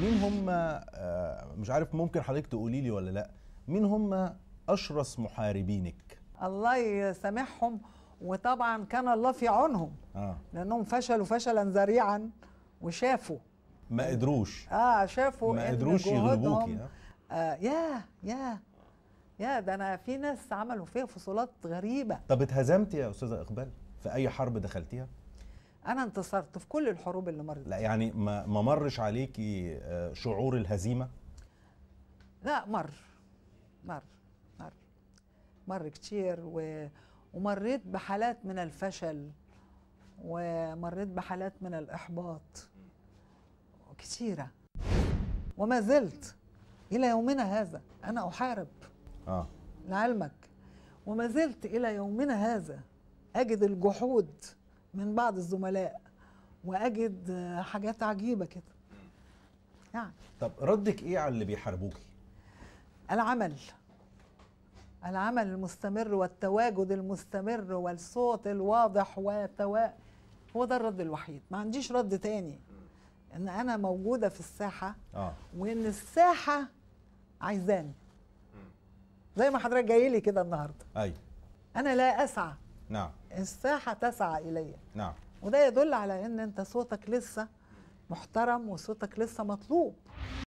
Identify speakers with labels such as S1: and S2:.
S1: مين هم آه، مش عارف ممكن حضرتك تقولي لي ولا لا مين هم اشرس محاربينك
S2: الله يسامحهم وطبعا كان الله في عونهم آه. لانهم فشلوا فشلا ذريعا وشافوا
S1: ما قدروش
S2: اه شافوا ما قدروش يغلبوكي آه يا آه، يا يا ده انا في ناس عملوا فيها فصولات غريبه
S1: طب اتهزمتي يا استاذه اقبال في اي حرب دخلتيها
S2: انا انتصرت في كل الحروب اللي مرت
S1: لا يعني ما مرش عليكي آه، شعور الهزيمه
S2: لا مر مر مر مر كتير و... ومريت بحالات من الفشل ومريت بحالات من الإحباط كثيرة وما زلت إلى يومنا هذا أنا أحارب آه. لعلمك وما زلت إلى يومنا هذا أجد الجحود من بعض الزملاء واجد حاجات عجيبه كده يعني
S1: طب ردك ايه على اللي بيحاربوكي
S2: العمل العمل المستمر والتواجد المستمر والصوت الواضح والتوا هو ده الرد الوحيد ما عنديش رد تاني ان انا موجوده في الساحه آه. وان الساحه عايزاني زي ما حضرتك جاي لي كده النهارده ايوه انا لا اسعى نعم الساحة تسعى إلي نعم وده يدل على أن أنت صوتك لسه محترم وصوتك لسه مطلوب